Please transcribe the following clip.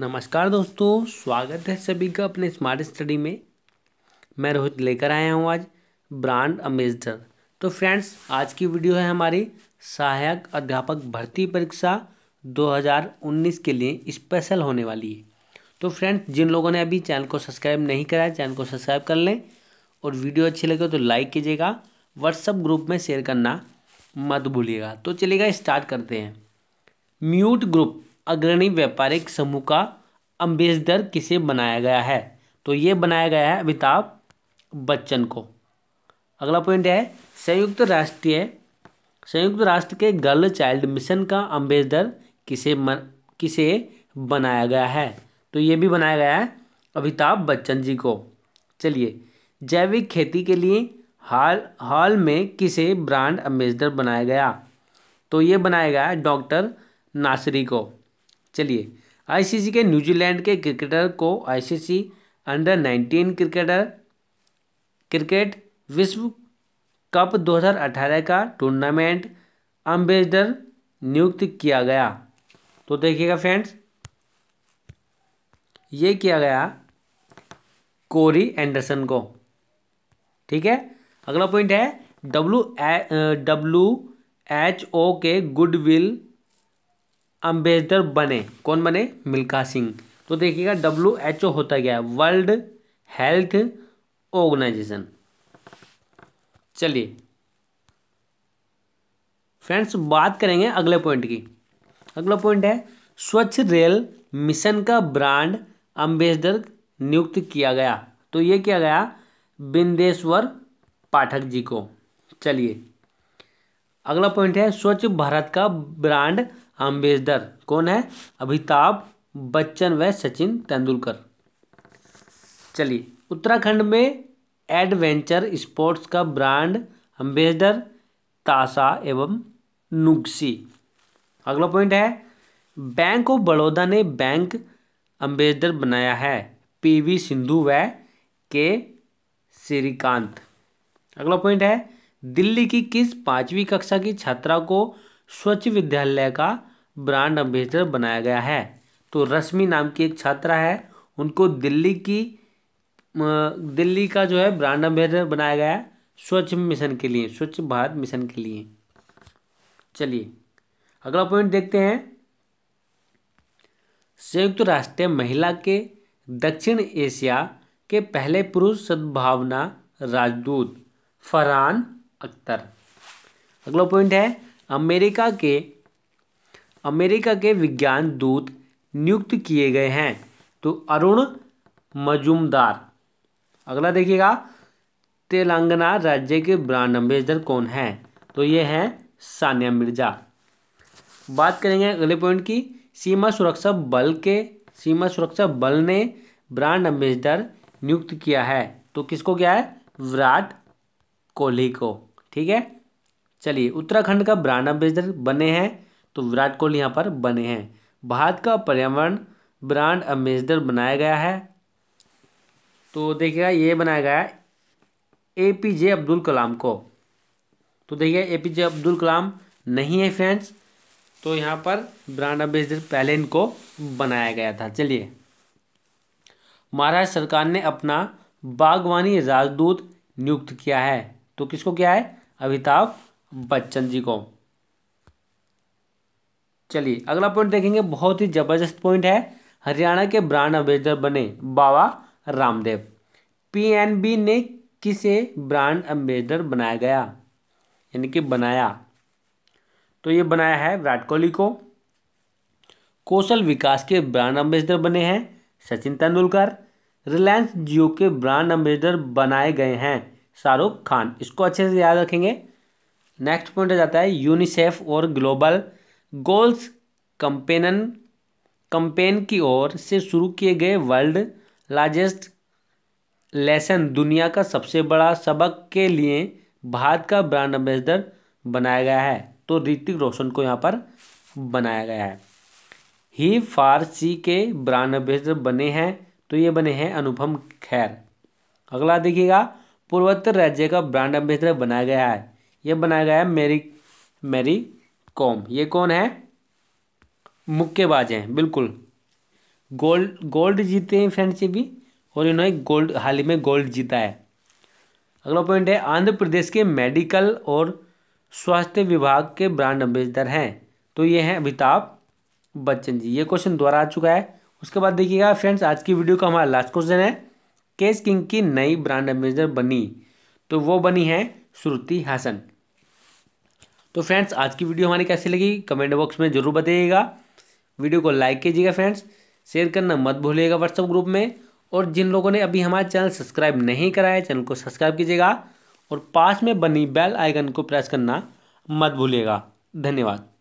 नमस्कार दोस्तों स्वागत है सभी का अपने स्मार्ट स्टडी में मैं रोहित लेकर आया हूँ आज ब्रांड अम्बेसडर तो फ्रेंड्स आज की वीडियो है हमारी सहायक अध्यापक भर्ती परीक्षा 2019 के लिए स्पेशल होने वाली है तो फ्रेंड्स जिन लोगों ने अभी चैनल को सब्सक्राइब नहीं कराया चैनल को सब्सक्राइब कर लें और वीडियो अच्छी लगे तो लाइक कीजिएगा व्हाट्सअप ग्रुप में शेयर करना मत भूलिएगा तो चलेगा स्टार्ट करते हैं म्यूट ग्रुप अग्रणी व्यापारिक समूह का अम्बेसडर किसे बनाया गया है तो ये बनाया गया है अमिताभ बच्चन को अगला पॉइंट है संयुक्त राष्ट्रीय संयुक्त राष्ट्र के गर्ल चाइल्ड मिशन का अम्बेसडर किसे मन, किसे बनाया गया है तो ये भी बनाया गया है अमिताभ बच्चन जी को चलिए जैविक खेती के लिए हाल हाल में किसे ब्रांड अम्बेसडर बनाया गया तो ये बनाया गया डॉक्टर नासरी को चलिए आईसीसी के न्यूजीलैंड के क्रिकेटर को ICC under nineteen cricketer cricket विश्व कप 2018 का टूर्नामेंट अम्बेसडर नियुक्त किया गया तो देखिएगा फ्रेंड्स ये किया गया कोरी एंडरसन को ठीक है अगला पॉइंट है डब्ल्यू डब्ल्यू एच ओ के गुडविल अम्बेसडर बने कौन बने मिल्खा सिंह तो देखिएगा डब्ल्यू एच ओ होता गया वर्ल्ड हेल्थ ऑर्गेनाइजेशन चलिए फ्रेंड्स बात करेंगे अगले पॉइंट की अगला पॉइंट है स्वच्छ रेल मिशन का ब्रांड अम्बेसडर नियुक्त किया गया तो ये किया गया बिंदेश्वर पाठक जी को चलिए अगला पॉइंट है स्वच्छ भारत का ब्रांड अम्बेसडर कौन है अमिताभ बच्चन व सचिन तेंदुलकर चलिए उत्तराखंड में एडवेंचर स्पोर्ट्स का ब्रांड अम्बेसडर तासा एवं नुगसी अगला पॉइंट है बैंक ऑफ बड़ौदा ने बैंक अम्बेसडर बनाया है पीवी सिंधु व के श्रीकांत अगला पॉइंट है दिल्ली की किस पांचवी कक्षा की छात्रा को स्वच्छ विद्यालय का ब्रांड एम्बेसडर बनाया गया है तो रश्मि नाम की एक छात्रा है उनको दिल्ली की दिल्ली का जो है ब्रांड एम्बेसडर बनाया गया है स्वच्छ मिशन के लिए स्वच्छ भारत मिशन के लिए चलिए अगला पॉइंट देखते हैं संयुक्त राष्ट्र महिला के दक्षिण एशिया के पहले पुरुष सद्भावना राजदूत फरहान अख्तर अगला पॉइंट है अमेरिका के अमेरिका के विज्ञान दूत नियुक्त किए गए हैं तो अरुण मजुमदार अगला देखिएगा तेलंगाना राज्य के ब्रांड एम्बेसडर कौन हैं तो ये हैं सानिया मिर्जा बात करेंगे अगले पॉइंट की सीमा सुरक्षा बल के सीमा सुरक्षा बल ने ब्रांड एम्बेसडर नियुक्त किया है तो किसको क्या है विराट कोहली को ठीक है चलिए उत्तराखंड का ब्रांड एम्बेसडर बने हैं तो विराट कोहली यहाँ पर बने हैं भारत का पर्यावरण ब्रांड एम्बेसडर बनाया गया है तो देखिएगा ये बनाया गया है ए पी जे अब्दुल कलाम को तो देखिए ए पी जे अब्दुल कलाम नहीं है फ्रेंड्स तो यहाँ पर ब्रांड एम्बेसडर पहले इनको बनाया गया था चलिए महाराष्ट्र सरकार ने अपना बागवानी राजदूत नियुक्त किया है तो किसको किया है अमिताभ बच्चन जी को चलिए अगला पॉइंट देखेंगे बहुत ही ज़बरदस्त पॉइंट है हरियाणा के ब्रांड एम्बेसडर बने बाबा रामदेव पीएनबी ने किसे ब्रांड एम्बेसडर बनाया गया यानी कि बनाया तो ये बनाया है विराट कोहली को कौशल विकास के ब्रांड एम्बेसडर बने हैं सचिन तेंदुलकर रिलायंस जियो के ब्रांड एम्बेसडर बनाए गए हैं शाहरुख खान इसको अच्छे से याद रखेंगे नेक्स्ट पॉइंट आ जाता है यूनिसेफ और ग्लोबल गोल्स कंपेनन कंपेन की ओर से शुरू किए गए वर्ल्ड लार्जेस्ट लेसन दुनिया का सबसे बड़ा सबक के लिए भारत का ब्रांड एम्बेसडर बनाया गया है तो ऋतिक रोशन को यहाँ पर बनाया गया है ही फार सी के ब्रांड एम्बेसडर बने हैं तो ये बने हैं अनुपम खैर अगला देखिएगा पूर्वोत्तर राज्य का ब्रांड एम्बेसडर बनाया गया है यह बनाया गया है मेरी मेरी कॉम ये कौन है मुक्केबाज हैं बिल्कुल गोल्ड गोल्ड जीते हैं फ्रेंड से भी और इन्होंने गोल्ड हाल ही में गोल्ड जीता है अगला पॉइंट है आंध्र प्रदेश के मेडिकल और स्वास्थ्य विभाग के ब्रांड अम्बेसडर हैं तो ये हैं अमिताभ बच्चन जी ये क्वेश्चन दोबारा आ चुका है उसके बाद देखिएगा फ्रेंड्स आज की वीडियो का हमारा लास्ट क्वेश्चन है केस किंग की नई ब्रांड एम्बेसडर बनी तो वो बनी है श्रुति हासन तो फ्रेंड्स आज की वीडियो हमारी कैसी लगी कमेंट बॉक्स में ज़रूर बताइएगा वीडियो को लाइक कीजिएगा फ्रेंड्स शेयर करना मत भूलिएगा व्हाट्सअप ग्रुप में और जिन लोगों ने अभी हमारा चैनल सब्सक्राइब नहीं कराया चैनल को सब्सक्राइब कीजिएगा और पास में बनी बेल आइकन को प्रेस करना मत भूलिएगा धन्यवाद